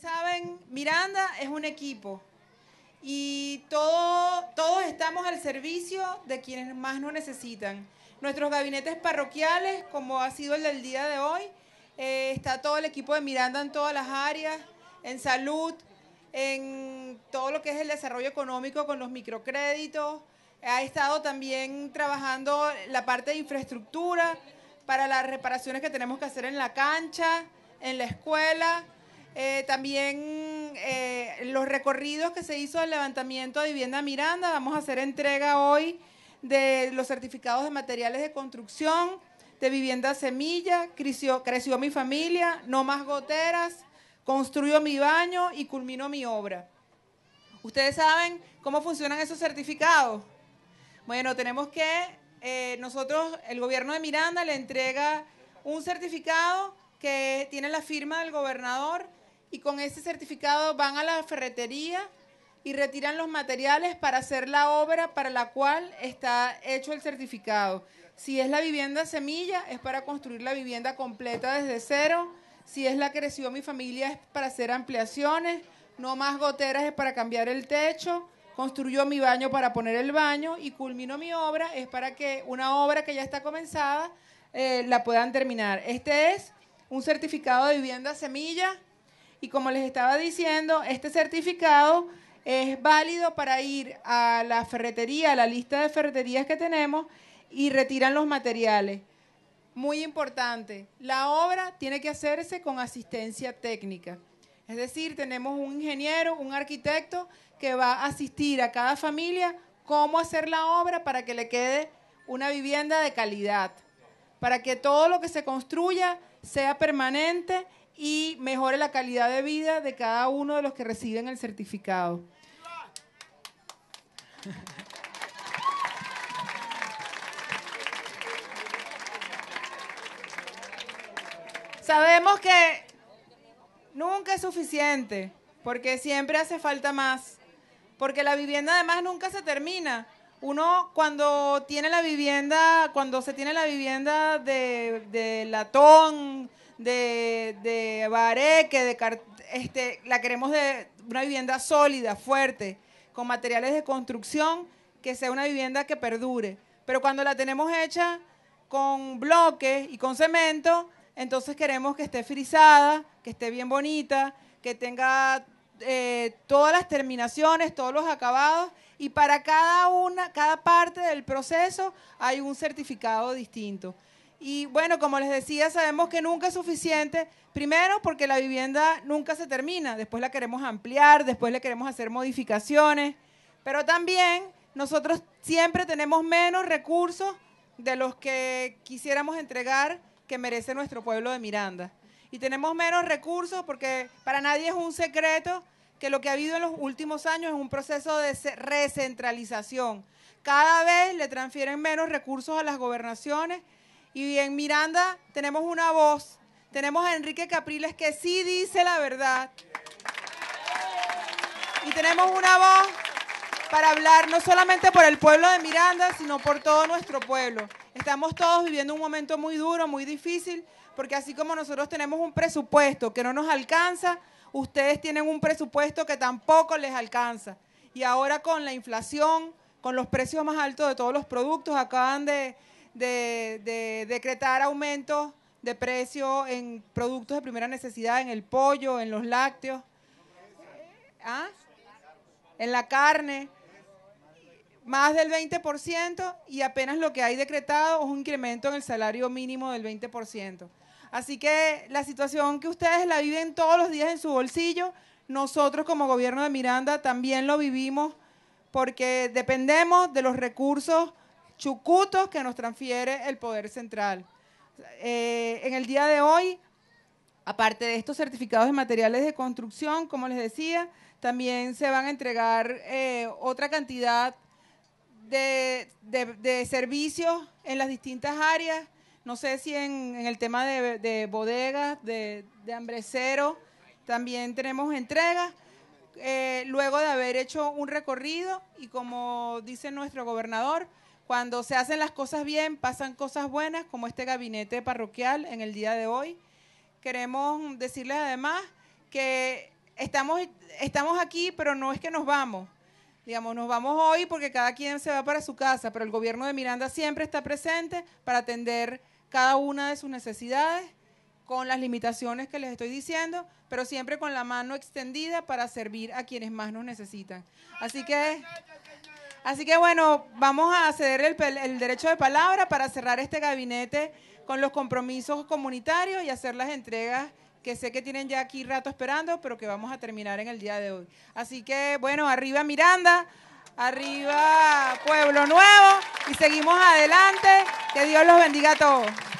saben, Miranda es un equipo y todo, todos estamos al servicio de quienes más nos necesitan. Nuestros gabinetes parroquiales, como ha sido el del día de hoy, eh, está todo el equipo de Miranda en todas las áreas, en salud, en todo lo que es el desarrollo económico con los microcréditos. Ha estado también trabajando la parte de infraestructura para las reparaciones que tenemos que hacer en la cancha, en la escuela. Eh, también eh, los recorridos que se hizo del levantamiento de vivienda Miranda, vamos a hacer entrega hoy de los certificados de materiales de construcción, de vivienda semilla, creció, mi familia, no más goteras, construyo mi baño y culmino mi obra. ¿Ustedes saben cómo funcionan esos certificados? Bueno, tenemos que eh, nosotros, el gobierno de Miranda le entrega un certificado que tiene la firma del gobernador y con ese certificado van a la ferretería y retiran los materiales para hacer la obra para la cual está hecho el certificado. Si es la vivienda semilla, es para construir la vivienda completa desde cero. Si es la que recibió mi familia, es para hacer ampliaciones. No más goteras, es para cambiar el techo. construyó mi baño para poner el baño y culmino mi obra, es para que una obra que ya está comenzada eh, la puedan terminar. Este es un certificado de vivienda semilla y como les estaba diciendo, este certificado es válido para ir a la ferretería, a la lista de ferreterías que tenemos y retiran los materiales. Muy importante, la obra tiene que hacerse con asistencia técnica. Es decir, tenemos un ingeniero, un arquitecto que va a asistir a cada familia cómo hacer la obra para que le quede una vivienda de calidad, para que todo lo que se construya sea permanente y mejore la calidad de vida de cada uno de los que reciben el certificado. Sabemos que nunca es suficiente, porque siempre hace falta más, porque la vivienda además nunca se termina uno cuando tiene la vivienda, cuando se tiene la vivienda de, latón, de, bareque, de este, la queremos de una vivienda sólida, fuerte, con materiales de construcción, que sea una vivienda que perdure. Pero cuando la tenemos hecha con bloques y con cemento, entonces queremos que esté frisada, que esté bien bonita, que tenga eh, todas las terminaciones, todos los acabados y para cada una, cada parte del proceso hay un certificado distinto. Y bueno, como les decía, sabemos que nunca es suficiente. Primero, porque la vivienda nunca se termina. Después la queremos ampliar, después le queremos hacer modificaciones. Pero también nosotros siempre tenemos menos recursos de los que quisiéramos entregar que merece nuestro pueblo de Miranda. Y tenemos menos recursos porque para nadie es un secreto que lo que ha habido en los últimos años es un proceso de recentralización. Cada vez le transfieren menos recursos a las gobernaciones y en Miranda tenemos una voz, tenemos a Enrique Capriles que sí dice la verdad. Y tenemos una voz para hablar no solamente por el pueblo de Miranda, sino por todo nuestro pueblo. Estamos todos viviendo un momento muy duro, muy difícil, porque así como nosotros tenemos un presupuesto que no nos alcanza, ustedes tienen un presupuesto que tampoco les alcanza. Y ahora con la inflación, con los precios más altos de todos los productos, acaban de, decretar aumentos de precio en productos de primera necesidad, en el pollo, en los lácteos, ¿Ah? en la carne, más del 20% y apenas lo que hay decretado es un incremento en el salario mínimo del 20%. Así que la situación que ustedes la viven todos los días en su bolsillo, nosotros como gobierno de Miranda también lo vivimos porque dependemos de los recursos chucutos que nos transfiere el Poder Central. Eh, en el día de hoy, aparte de estos certificados de materiales de construcción, como les decía, también se van a entregar eh, otra cantidad de servicios en las distintas áreas no sé si en, el tema de, bodegas, de, de hambrecero, también tenemos entregas. Eh, luego de haber hecho un recorrido y como dice nuestro gobernador, cuando se hacen las cosas bien, pasan cosas buenas, como este gabinete parroquial en el día de hoy. Queremos decirles además que estamos, estamos aquí, pero no es que nos vamos digamos, nos vamos hoy porque cada quien se va para su casa, pero el gobierno de Miranda siempre está presente para atender cada una de sus necesidades con las limitaciones que les estoy diciendo, pero siempre con la mano extendida para servir a quienes más nos necesitan. Así que, así que bueno, vamos a ceder el, el derecho de palabra para cerrar este gabinete con los compromisos comunitarios y hacer las entregas que sé que tienen ya aquí rato esperando, pero que vamos a terminar en el día de hoy. Así que, bueno, arriba Miranda, arriba Pueblo Nuevo y seguimos adelante. Que Dios los bendiga a todos.